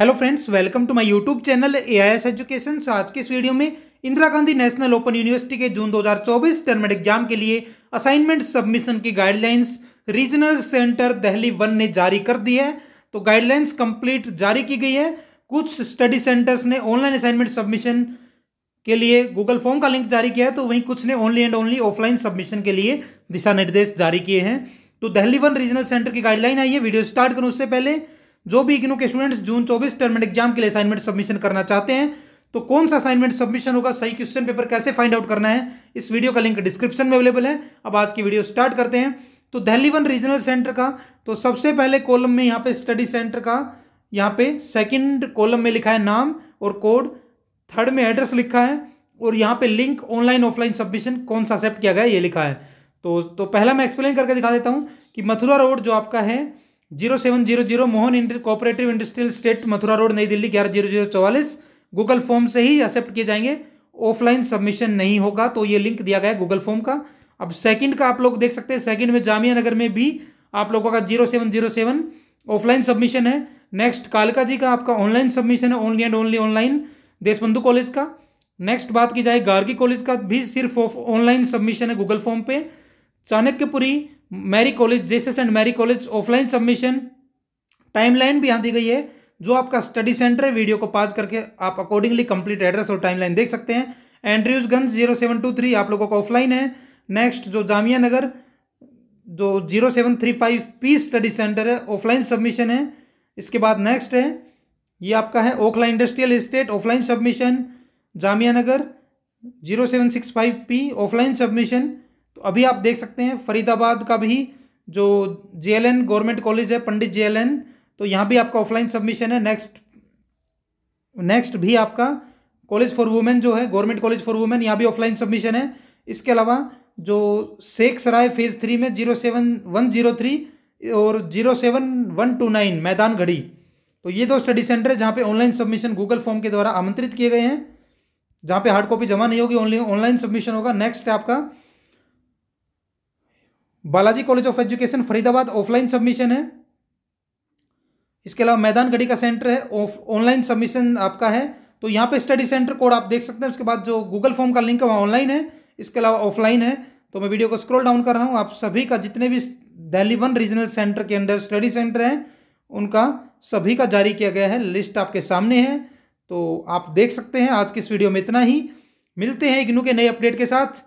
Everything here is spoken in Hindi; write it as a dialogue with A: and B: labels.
A: hello friends welcome to my YouTube channel AIS education आज के इस वीडियो में Indira Gandhi national open university के जून 2024 टर्मेट एग्जाम के लिए असाइनमेंट सबमिशन की guidelines regional centre Delhi one ने जारी कर दी है तो गाइडलाइंस कंप्लीट जारी की गई है कुछ स्टडी सेंटर्स ने ऑनलाइन असाइनमेंट सबमिशन के लिए गूगल फॉर्म का लिंक जारी किया है तो वहीं कुछ ने only and only offline submission के लिए दिशा निर्देश जारी किए हैं तो दिल्ली वन रीजनल सेंटर की गाइडलाइन आई है वीडियो स्टार्ट करूँ उससे पहले जो भी इग्नू के स्टूडेंट्स जून चौबीस टर्मेंट एग्जाम के लिए असाइनमेंट सबमिशन करना चाहते हैं तो कौन सा असाइनमेंट सबमिशन होगा सही क्वेश्चन पेपर कैसे फाइंड आउट करना है इस वीडियो का लिंक डिस्क्रिप्शन में अवेलेबल है अब आज की वीडियो स्टार्ट करते हैं तो दिल्ली वन रीजनल सेंटर का तो सबसे पहले कॉलम में यहाँ पे स्टडी सेंटर का यहाँ पे सेकंड कॉलम में लिखा है नाम और कोड थर्ड में एड्रेस लिखा है और यहाँ पे लिंक ऑनलाइन ऑफलाइन सबमिशन कौन सा एक्सेप्ट किया गया ये लिखा है तो तो पहला मैं एक्सप्लेन करके दिखा देता हूँ कि मथुरा रोड जो आपका है zero seven zero zero Mohan inter cooperative industrial estate Mathura road Nai Delhi ग्यारह जीरो जीरो चौवालीस गूगल फॉर्म से ही एक्सेप्ट किए जाएंगे ऑफलाइन सबमिशन नहीं होगा तो ये लिंक दिया गया गूगल फॉर्म का अब सेकंड का आप लोग देख सकते हैं सेकंड में जामिया नगर में भी आप लोगों का zero seven zero seven offline submission है नेक्स्ट कालका जी का आपका ऑनलाइन सबमिशन है only and only online Deshbandhu college का नेक्स्ट बात की जाए गार्गी कॉलेज का भी सिर्फ ऑनलाइन सबमिशन है गूगल फॉर्म पे Chanakyapuri Mary college Jesus and Mary college offline submission timeline भी यहाँ दी गई है जो आपका स्टडी सेंटर है वीडियो को पाज करके आप अकॉर्डिंगली कंप्लीट एड्रेस और टाइमलाइन देख सकते हैं Andrewsganj zero seven two three आप लोगों का ऑफलाइन है नेक्स्ट जो जामिया नगर जो zero seven three five P study centre है ऑफलाइन सबमिशन है इसके बाद नेक्स्ट है ये आपका है Okhla industrial estate offline submission Jamia Nagar zero seven six five P offline submission तो अभी आप देख सकते हैं फरीदाबाद का भी जो जे गवर्नमेंट कॉलेज है पंडित जे तो यहाँ भी आपका ऑफलाइन सबमिशन है नेक्स्ट नेक्स्ट भी आपका कॉलेज फॉर वुमेन जो है गवर्नमेंट कॉलेज फॉर वुमेन यहाँ भी ऑफलाइन सबमिशन है इसके अलावा जो शेख सराय फेज़ थ्री में zero seven one zero three और zero seven one two nine Maidan Garhi तो ये दो स्टडी सेंटर है जहाँ पे ऑनलाइन सबमिशन गूगल फॉर्म के द्वारा आमंत्रित किए गए हैं जहाँ पे हार्ड कॉपी जमा नहीं होगी ओनली ऑनलाइन सबमिशन होगा नेक्स्ट आपका Balaji college of education Faridabad offline submission है इसके अलावा मैदान गढ़ी का सेंटर है ऑनलाइन सबमिशन आपका है तो यहाँ पे स्टडी सेंटर कोड आप देख सकते हैं उसके बाद जो गूगल फॉर्म का लिंक है वहाँ ऑनलाइन है इसके अलावा ऑफलाइन है तो मैं वीडियो को स्क्रॉल डाउन कर रहा हूँ आप सभी का जितने भी दिल्ली वन रीजनल सेंटर के अंडर स्टडी सेंटर हैं उनका सभी का जारी किया गया है लिस्ट आपके सामने है तो आप देख सकते हैं आज के इस वीडियो में इतना ही मिलते हैं इग्नू के नए अपडेट के साथ